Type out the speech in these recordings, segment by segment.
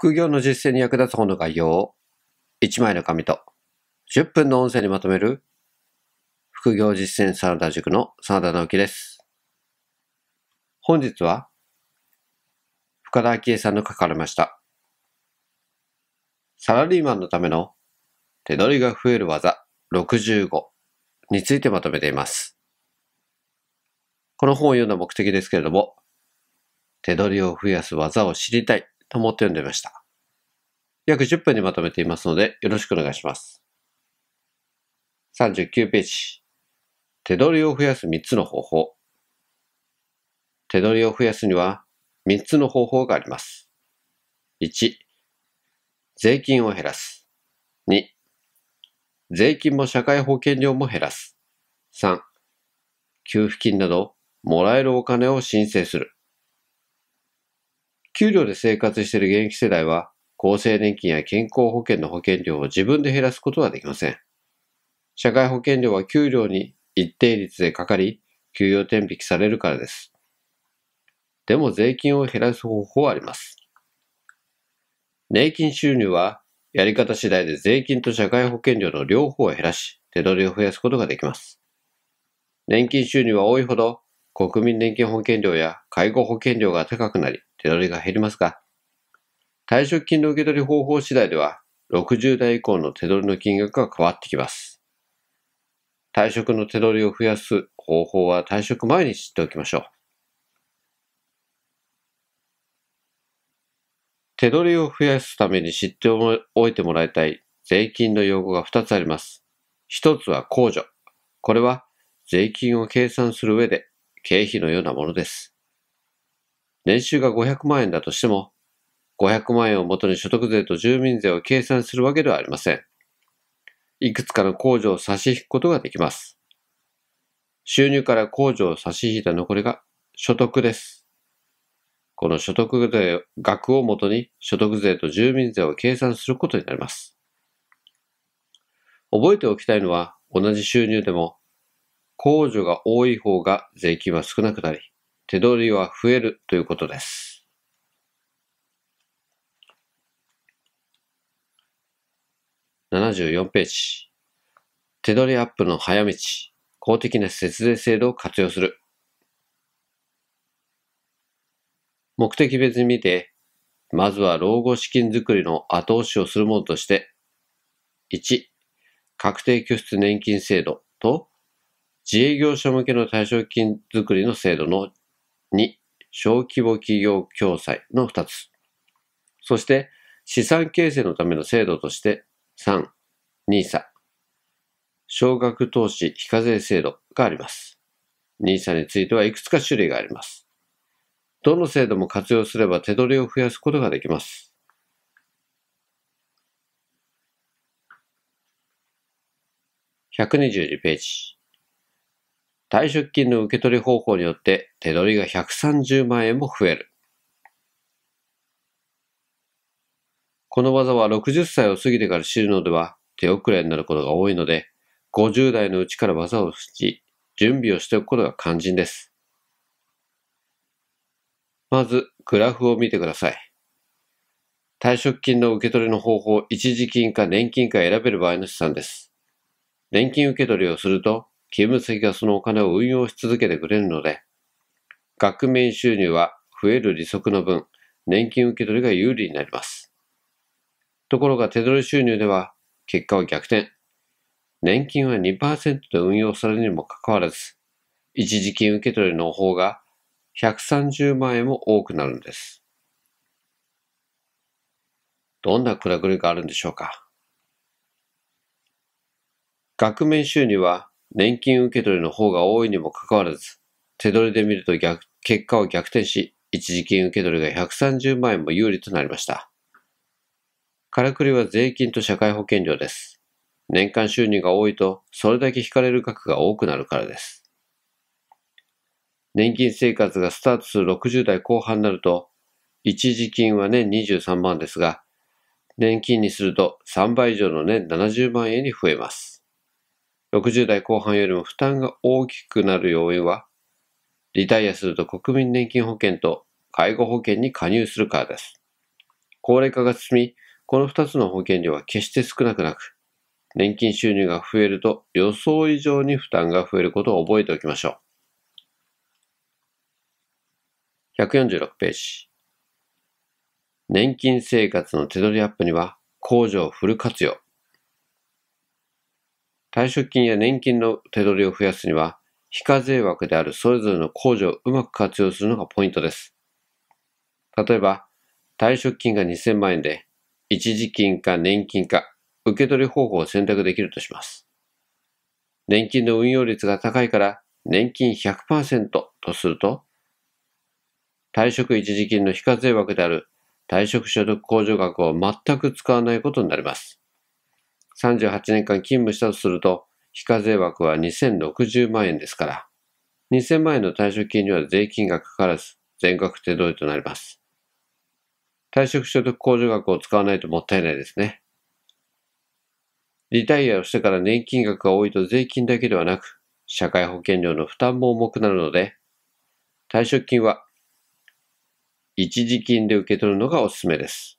副業の実践に役立つ本の概要を1枚の紙と10分の音声にまとめる副業実践サラダ塾の真田直樹です。本日は深田昭恵さんの書かれました。サラリーマンのための手取りが増える技65についてまとめています。この本を読んだ目的ですけれども、手取りを増やす技を知りたいと思って読んでみました。約10分にまとめていますので、よろしくお願いします。39ページ。手取りを増やす3つの方法。手取りを増やすには3つの方法があります。1、税金を減らす。2、税金も社会保険料も減らす。3、給付金などもらえるお金を申請する。給料で生活している現役世代は、厚生年金や健康保険の保険料を自分で減らすことはできません。社会保険料は給料に一定率でかかり、給与転引きされるからです。でも税金を減らす方法はあります。年金収入は、やり方次第で税金と社会保険料の両方を減らし、手取りを増やすことができます。年金収入は多いほど、国民年金保険料や介護保険料が高くなり、手取りが減りますが、退職金の受け取り方法次第では、60代以降の手取りの金額が変わってきます。退職の手取りを増やす方法は退職前に知っておきましょう。手取りを増やすために知っておいてもらいたい税金の用語が2つあります。1つは控除。これは税金を計算する上で経費のようなものです。年収が500万円だとしても、500万円をもとに所得税と住民税を計算するわけではありません。いくつかの控除を差し引くことができます。収入から控除を差し引いた残りが所得です。この所得税額をもとに所得税と住民税を計算することになります。覚えておきたいのは同じ収入でも控除が多い方が税金は少なくなり、手取りは増えるということです。74ページ。手取りアップの早道。公的な節税制度を活用する。目的別に見て、まずは老後資金づくりの後押しをするものとして、1、確定拠出年金制度と自営業者向けの退職金作りの制度の2、小規模企業共済の2つ。そして、資産形成のための制度として3、NISA、少額投資非課税制度があります。NISA についてはいくつか種類があります。どの制度も活用すれば手取りを増やすことができます。122ページ。退職金の受け取り方法によって手取りが130万円も増える。この技は60歳を過ぎてから知るのでは手遅れになることが多いので、50代のうちから技をし、準備をしておくことが肝心です。まず、グラフを見てください。退職金の受け取りの方法、一時金か年金か選べる場合の資産です。年金受け取りをすると、勤務先がそのお金を運用し続けてくれるので、額面収入は増える利息の分、年金受け取りが有利になります。ところが手取り収入では結果は逆転。年金は2%で運用されるにもかかわらず、一時金受け取りの方が130万円も多くなるんです。どんなくらりがあるんでしょうか額面収入は年金受け取りの方が多いにもかかわらず、手取りで見ると逆結果を逆転し、一時金受け取りが130万円も有利となりました。からくりは税金と社会保険料です。年間収入が多いと、それだけ引かれる額が多くなるからです。年金生活がスタートする60代後半になると、一時金は年23万ですが、年金にすると3倍以上の年70万円に増えます。60代後半よりも負担が大きくなる要因は、リタイアすると国民年金保険と介護保険に加入するからです。高齢化が進み、この2つの保険料は決して少なくなく、年金収入が増えると予想以上に負担が増えることを覚えておきましょう。146ページ。年金生活の手取りアップには、控除をフル活用。退職金や年金の手取りを増やすには、非課税枠であるそれぞれの控除をうまく活用するのがポイントです。例えば、退職金が2000万円で、一時金か年金か、受け取り方法を選択できるとします。年金の運用率が高いから、年金100%とすると、退職一時金の非課税枠である退職所得控除額を全く使わないことになります。38年間勤務したとすると、非課税枠は2060万円ですから、2000万円の退職金には税金がかからず、全額手取りとなります。退職所得控除額を使わないともったいないですね。リタイアをしてから年金額が多いと税金だけではなく、社会保険料の負担も重くなるので、退職金は一時金で受け取るのがおすすめです。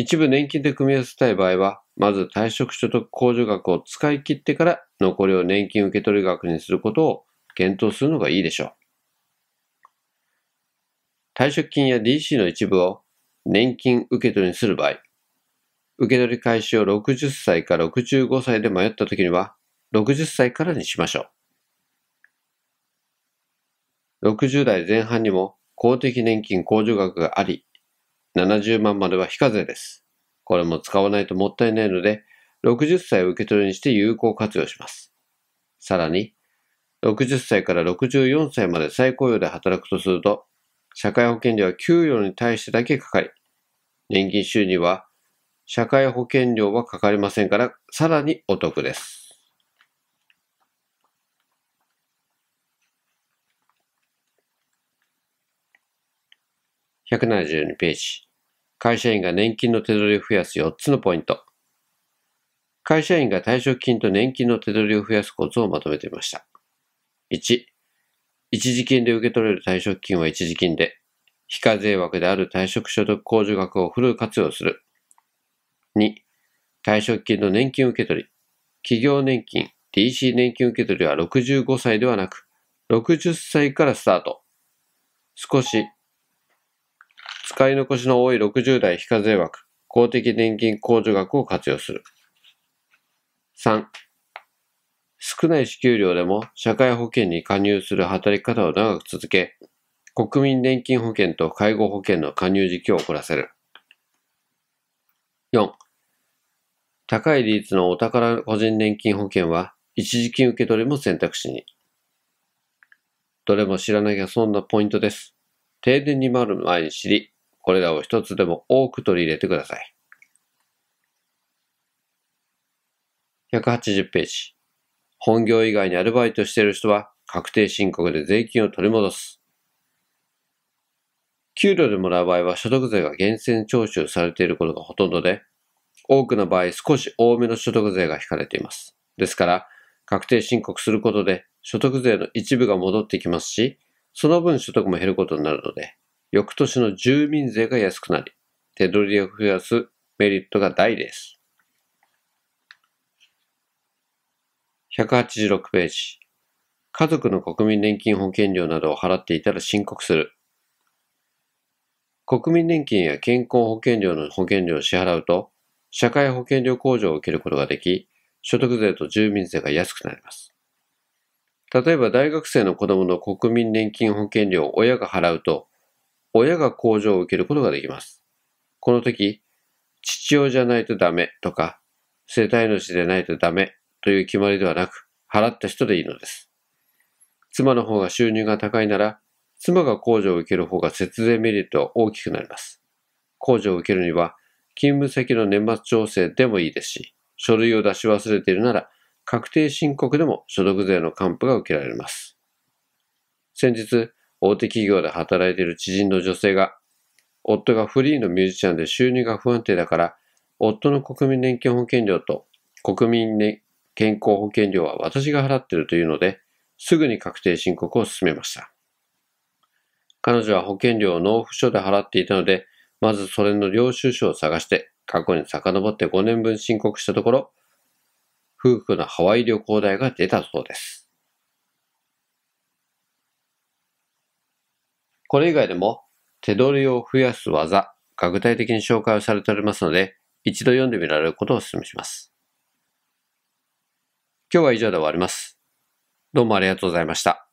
一部年金で組み合わせたい場合は、まず退職所得控除額を使い切ってから残りを年金受取額にすることを検討するのがいいでしょう。退職金や DC の一部を年金受取にする場合、受取開始を60歳から65歳で迷った時には、60歳からにしましょう。60代前半にも公的年金控除額があり、70万までは非課税です。これも使わないともったいないので、60歳を受け取りにして有効活用します。さらに、60歳から64歳まで再雇用で働くとすると、社会保険料は給与に対してだけかかり、年金収入は社会保険料はかかりませんから、さらにお得です。172ページ。会社員が年金の手取りを増やす4つのポイント。会社員が退職金と年金の手取りを増やすコツをまとめてみました。1、一時金で受け取れる退職金は一時金で、非課税枠である退職所得控除額をフル活用する。2、退職金の年金受け取り。企業年金、DC 年金受け取りは65歳ではなく、60歳からスタート。少し使い残しの多い60代非課税枠、公的年金控除額を活用する。3、少ない支給量でも社会保険に加入する働き方を長く続け、国民年金保険と介護保険の加入時期を遅らせる。4、高い率のお宝個人年金保険は一時金受け取りも選択肢に。どれも知らなきゃ損なポイントです。停電に回る前に知り、これらを一つでも多く取り入れてください。180ページ。本業以外にアルバイトしている人は確定申告で税金を取り戻す。給料でもらう場合は所得税が源泉徴収されていることがほとんどで、多くの場合少し多めの所得税が引かれています。ですから、確定申告することで所得税の一部が戻ってきますし、その分所得も減ることになるので、翌年の住民税が安くなり、手取りを増やすメリットが大です。186ページ。家族の国民年金保険料などを払っていたら申告する。国民年金や健康保険料の保険料を支払うと、社会保険料控除を受けることができ、所得税と住民税が安くなります。例えば大学生の子供の国民年金保険料を親が払うと、親が控除を受けることができます。この時、父親じゃないとダメとか、世帯主でないとダメという決まりではなく、払った人でいいのです。妻の方が収入が高いなら、妻が控除を受ける方が節税メリットは大きくなります。控除を受けるには、勤務先の年末調整でもいいですし、書類を出し忘れているなら、確定申告でも所得税の還付が受けられます。先日、大手企業で働いている知人の女性が、夫がフリーのミュージシャンで収入が不安定だから、夫の国民年金保険料と国民、ね、健康保険料は私が払っているというので、すぐに確定申告を進めました。彼女は保険料を納付書で払っていたので、まずそれの領収書を探して、過去に遡って5年分申告したところ、夫婦のハワイ旅行代が出たそうです。これ以外でも手取りを増やす技が具体的に紹介をされておりますので、一度読んでみられることをお勧めします。今日は以上で終わります。どうもありがとうございました。